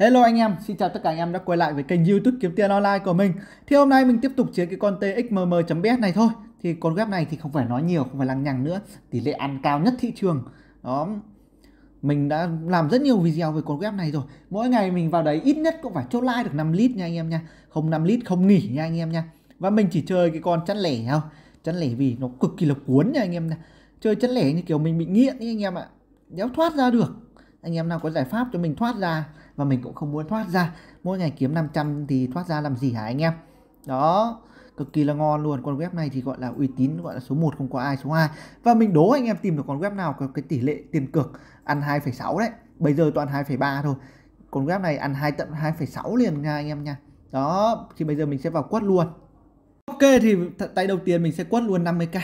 Hello anh em, xin chào tất cả anh em đã quay lại với kênh YouTube kiếm tiền online của mình. Thì hôm nay mình tiếp tục chiến cái con txmm.bs này thôi. Thì con web này thì không phải nói nhiều, không phải lằng nhằng nữa, tỷ lệ ăn cao nhất thị trường. Đó. Mình đã làm rất nhiều video về con web này rồi. Mỗi ngày mình vào đấy ít nhất cũng phải chốt like được 5 lít nha anh em nha. Không 5 lít không nghỉ nha anh em nha. Và mình chỉ chơi cái con chăn lẻ không? Chăn lẻ vì nó cực kỳ là cuốn nha anh em nha. Chơi chăn lẻ như kiểu mình bị nghiện ấy anh em ạ. Đéo thoát ra được. Anh em nào có giải pháp cho mình thoát ra và mình cũng không muốn thoát ra mỗi ngày kiếm 500 thì thoát ra làm gì hả anh em đó cực kỳ là ngon luôn con web này thì gọi là uy tín gọi là số 1 không có ai số 2 và mình đố anh em tìm được con web nào có cái tỷ lệ tiền cược ăn 2,6 đấy bây giờ toàn 2,3 thôi con web này ăn hai tận 2,6 liền nha anh em nha đó thì bây giờ mình sẽ vào quất luôn ok thì tay đầu tiên mình sẽ quất luôn 50k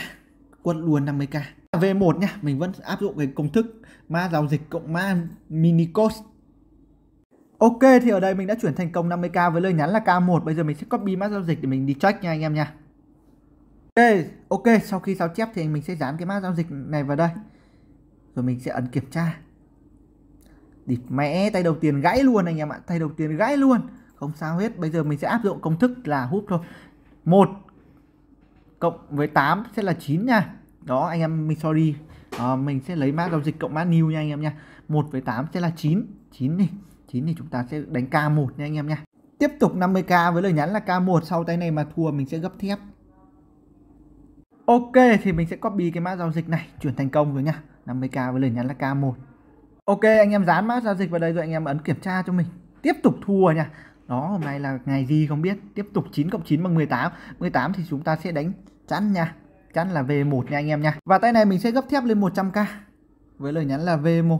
quất luôn 50k V1 nha mình vẫn áp dụng cái công thức ma giao dịch cộng ma mini cost Ok thì ở đây mình đã chuyển thành công 50k với lời nhắn là K1 Bây giờ mình sẽ copy mã giao dịch để mình đi check nha anh em nha Ok, ok sau khi sao chép thì mình sẽ dán cái mã giao dịch này vào đây Rồi mình sẽ ấn kiểm tra Địt mẹ e tay đầu tiên gãy luôn anh em ạ Tay đầu tiên gãy luôn Không sao hết Bây giờ mình sẽ áp dụng công thức là hút thôi 1 cộng với 8 sẽ là 9 nha Đó anh em mình sorry à, Mình sẽ lấy mã giao dịch cộng mã new nha anh em nha 1 với 8 sẽ là 9 9 đi 9 thì chúng ta sẽ đánh K1 nha anh em nha. Tiếp tục 50k với lời nhắn là K1 sau tay này mà thua mình sẽ gấp thép. Ok thì mình sẽ copy cái mã giao dịch này chuyển thành công rồi nha. 50k với lời nhắn là K1. Ok anh em dán mã giao dịch vào đây rồi anh em ấn kiểm tra cho mình. Tiếp tục thua nha. Đó hôm nay là ngày gì không biết. Tiếp tục 9 cộng 9 bằng 18. 18 thì chúng ta sẽ đánh chắn nha. Chắn là V1 nha anh em nha. Và tay này mình sẽ gấp thép lên 100k. Với lời nhắn là V1.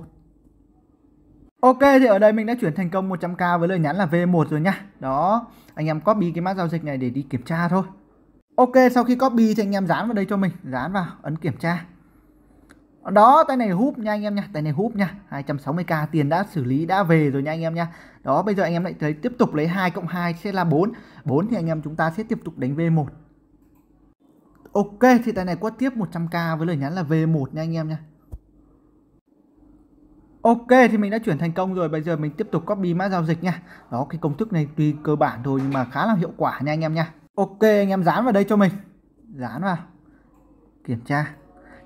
Ok thì ở đây mình đã chuyển thành công 100k với lời nhắn là V1 rồi nhá. Đó, anh em copy cái mã giao dịch này để đi kiểm tra thôi. Ok, sau khi copy thì anh em dán vào đây cho mình, dán vào, ấn kiểm tra. Đó, tay này húp nha anh em nha, tay này húp nha. 260k tiền đã xử lý đã về rồi nha anh em nha. Đó, bây giờ anh em lại thấy tiếp tục lấy 2 cộng 2 sẽ là 4. 4 thì anh em chúng ta sẽ tiếp tục đánh V1. Ok, thì tay này quất tiếp 100k với lời nhắn là V1 nha anh em nha. Ok thì mình đã chuyển thành công rồi Bây giờ mình tiếp tục copy mã giao dịch nha Đó cái công thức này tuy cơ bản thôi nhưng mà khá là hiệu quả nha anh em nha Ok anh em dán vào đây cho mình Dán vào Kiểm tra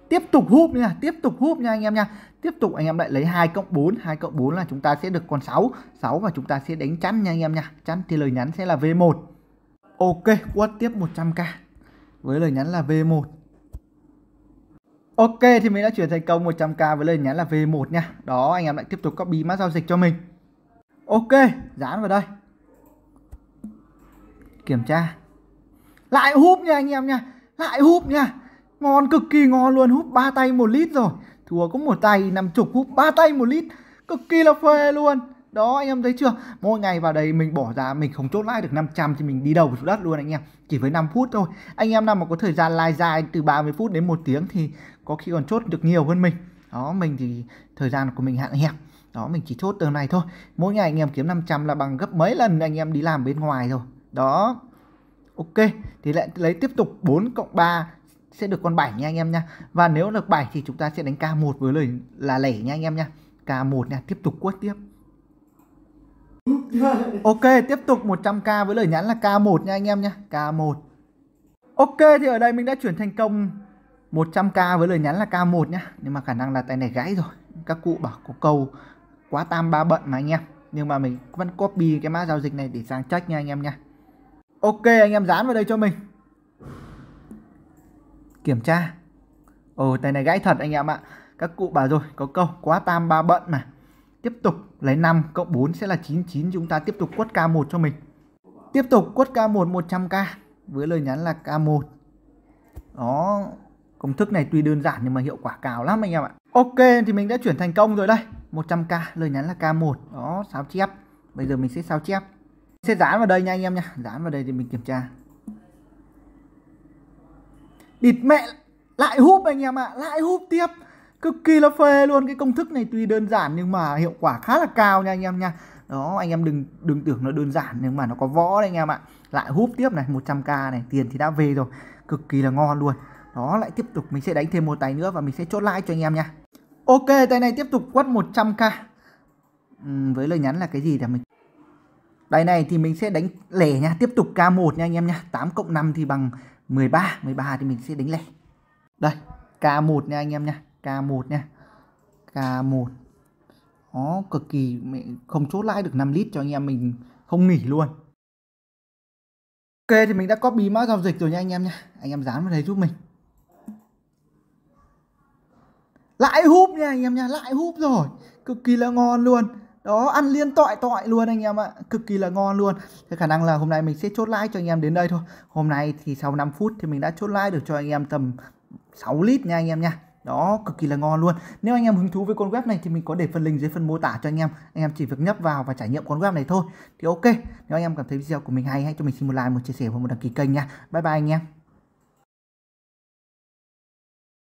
Tiếp tục húp nha Tiếp tục húp nha anh em nha Tiếp tục anh em lại lấy 2 cộng 4 2 cộng 4 là chúng ta sẽ được con 6 6 và chúng ta sẽ đánh chắn nha anh em nha Chắn thì lời nhắn sẽ là V1 Ok quất tiếp 100k Với lời nhắn là V1 Ok thì mình đã chuyển thành công 100k với lời nhắn là V1 nha. Đó anh em lại tiếp tục copy mã giao dịch cho mình. Ok, dán vào đây. Kiểm tra. Lại húp nha anh em nha. Lại húp nha. Ngon cực kỳ ngon luôn, húp ba tay một lít rồi. Thua có một tay năm chục húp ba tay một lít. Cực kỳ là phê luôn đó anh em thấy chưa mỗi ngày vào đấy mình bỏ ra mình không chốt lãi được 500 thì mình đi đầu xuống đất luôn anh em chỉ với 5 phút thôi anh em nào mà có thời gian live dài từ 30 phút đến một tiếng thì có khi còn chốt được nhiều hơn mình đó mình thì thời gian của mình hạn hẹp đó mình chỉ chốt tầng này thôi mỗi ngày anh em kiếm 500 là bằng gấp mấy lần anh em đi làm bên ngoài rồi đó ok thì lại lấy tiếp tục 4 cộng 3 sẽ được con 7 nha anh em nha và nếu được 7 thì chúng ta sẽ đánh K1 với lời là lẻ nha anh em nha K1 nha tiếp tục quất tiếp ok, tiếp tục 100k với lời nhắn là K1 nha anh em nha, K1. Ok thì ở đây mình đã chuyển thành công 100k với lời nhắn là K1 nhá. Nhưng mà khả năng là tay này gãy rồi. Các cụ bảo có câu quá tam ba bận mà anh em. Nhưng mà mình vẫn copy cái mã giao dịch này để sang check nha anh em nha. Ok anh em dán vào đây cho mình. Kiểm tra. Ồ tay này gãy thật anh em ạ. Các cụ bảo rồi, có câu quá tam ba bận mà. Tiếp tục lấy 5 cộng 4 sẽ là 99 chúng ta tiếp tục quất K1 cho mình. Tiếp tục quất K1 100k với lời nhắn là K1. Đó, công thức này tuy đơn giản nhưng mà hiệu quả cao lắm anh em ạ. Ok thì mình đã chuyển thành công rồi đây. 100k, lời nhắn là K1. Đó, sao chép. Bây giờ mình sẽ sao chép. sẽ dán vào đây nha anh em nha. Dán vào đây thì mình kiểm tra. Địt mẹ lại húp anh em ạ, lại húp tiếp cực kỳ là phê luôn cái công thức này tuy đơn giản nhưng mà hiệu quả khá là cao nha anh em nha đó anh em đừng đừng tưởng nó đơn giản nhưng mà nó có võ đấy anh em ạ lại húp tiếp này 100k này tiền thì đã về rồi cực kỳ là ngon luôn đó lại tiếp tục mình sẽ đánh thêm một tay nữa và mình sẽ chốt like cho anh em nha ok tay này tiếp tục quất 100k uhm, với lời nhắn là cái gì để mình Đáy này thì mình sẽ đánh lẻ nha, tiếp tục K1 nha anh em nha. 8 cộng 5 thì bằng 13, 13 thì mình sẽ đánh lẻ. Đây, K1 nha anh em nha. K1 nha K1 nó cực kỳ không chốt lãi được 5 lít cho anh em mình không nghỉ luôn Ok thì mình đã copy mã giao dịch rồi nha anh em nha Anh em dán vào đây giúp mình lãi húp nha anh em nha lãi húp rồi Cực kỳ là ngon luôn Đó ăn liên tọi tọi luôn anh em ạ Cực kỳ là ngon luôn Thế khả năng là hôm nay mình sẽ chốt lãi cho anh em đến đây thôi Hôm nay thì sau 5 phút thì mình đã chốt lãi được cho anh em tầm 6 lít nha anh em nha đó cực kỳ là ngon luôn nếu anh em hứng thú với con web này thì mình có để phần link dưới phần mô tả cho anh em anh em chỉ việc nhấp vào và trải nghiệm con web này thôi thì ok nếu anh em cảm thấy video của mình hay hãy cho mình xin một like một chia sẻ và một đăng ký kênh nha bye bye anh em